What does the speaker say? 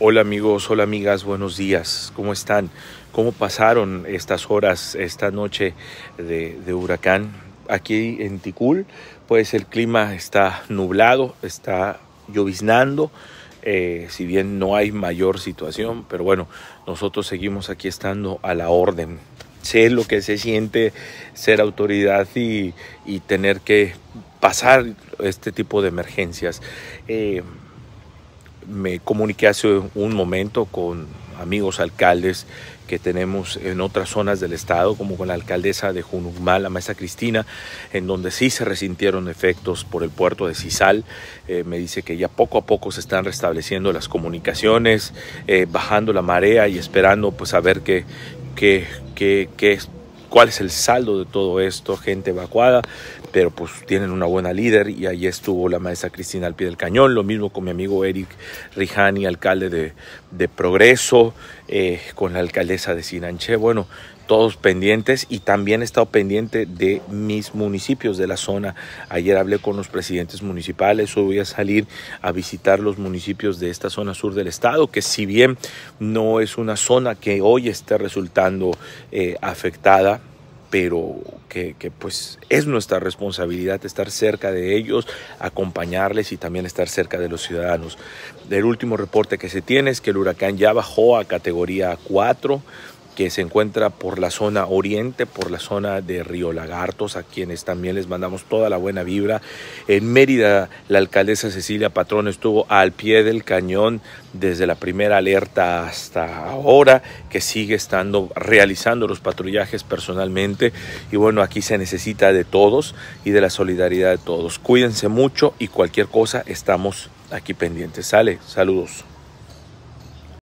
Hola amigos, hola amigas, buenos días, ¿cómo están? ¿Cómo pasaron estas horas, esta noche de, huracán? Aquí en Ticul, pues el clima está nublado, está lloviznando, eh, si bien no hay mayor situación, pero bueno, nosotros seguimos aquí estando a la orden. Sé lo que se siente ser autoridad y, y tener que pasar este tipo de emergencias. Eh, me comuniqué hace un momento con amigos alcaldes que tenemos en otras zonas del estado, como con la alcaldesa de Junumal, la maestra Cristina, en donde sí se resintieron efectos por el puerto de Cisal. Eh, me dice que ya poco a poco se están restableciendo las comunicaciones, eh, bajando la marea y esperando pues a ver qué, qué, qué, qué cuál es el saldo de todo esto, gente evacuada, pero pues tienen una buena líder y ahí estuvo la maestra Cristina al pie del cañón, lo mismo con mi amigo Eric Rijani, alcalde de, Progreso, eh, con la alcaldesa de Sinanche, bueno, todos pendientes y también he estado pendiente de mis municipios de la zona. Ayer hablé con los presidentes municipales, hoy voy a salir a visitar los municipios de esta zona sur del estado, que si bien no es una zona que hoy esté resultando eh, afectada, pero que, pues es nuestra responsabilidad estar cerca de ellos, acompañarles y también estar cerca de los ciudadanos. El último reporte que se tiene es que el huracán ya bajó a categoría 4 que se encuentra por la zona oriente, por la zona de Río Lagartos, a quienes también les mandamos toda la buena vibra. En Mérida, la alcaldesa Cecilia Patrón estuvo al pie del cañón desde la primera alerta hasta ahora, que sigue estando realizando los patrullajes personalmente. Y bueno, aquí se necesita de todos y de la solidaridad de todos. Cuídense mucho y cualquier cosa estamos aquí pendientes. Sale, saludos.